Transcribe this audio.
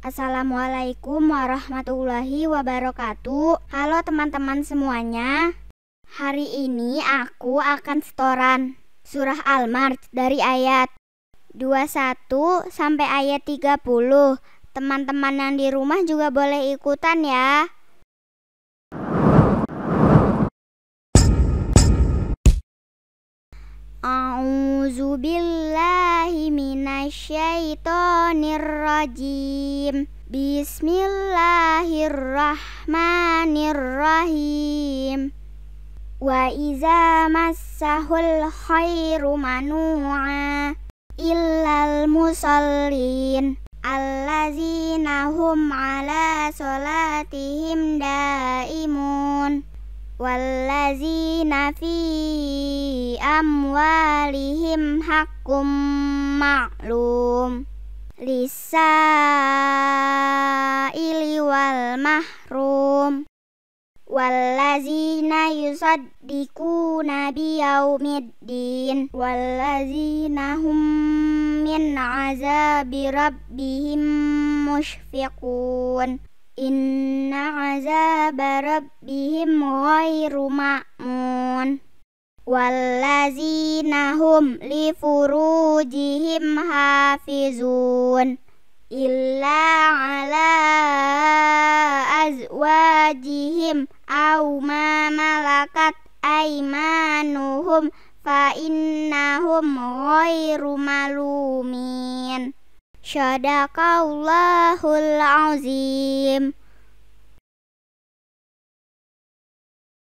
Assalamualaikum warahmatullahi wabarakatuh. Halo teman-teman semuanya. Hari ini aku akan setoran surah Al-Marj dari ayat 21 sampai ayat 30. Teman-teman yang di rumah juga boleh ikutan ya. A'udzubillahi minasyaitonirrajim rajim Bismillahirrahmanirrahim Wa iza massahul khairu manu'a illal musallin allazina hum ala salatihim daimun wallazina fi amwalihim hakum معلوم للسائل والمحروم والذين يصدقون بيوم الدين والذين هم من عذاب ربهم مشفقون إن عذاب ربهم غير مأمون والذين هم لفروجهم حافظون إلا على أزواجهم أو ما ملكت أيمانهم فإنهم غير ملومين صدق الله العظيم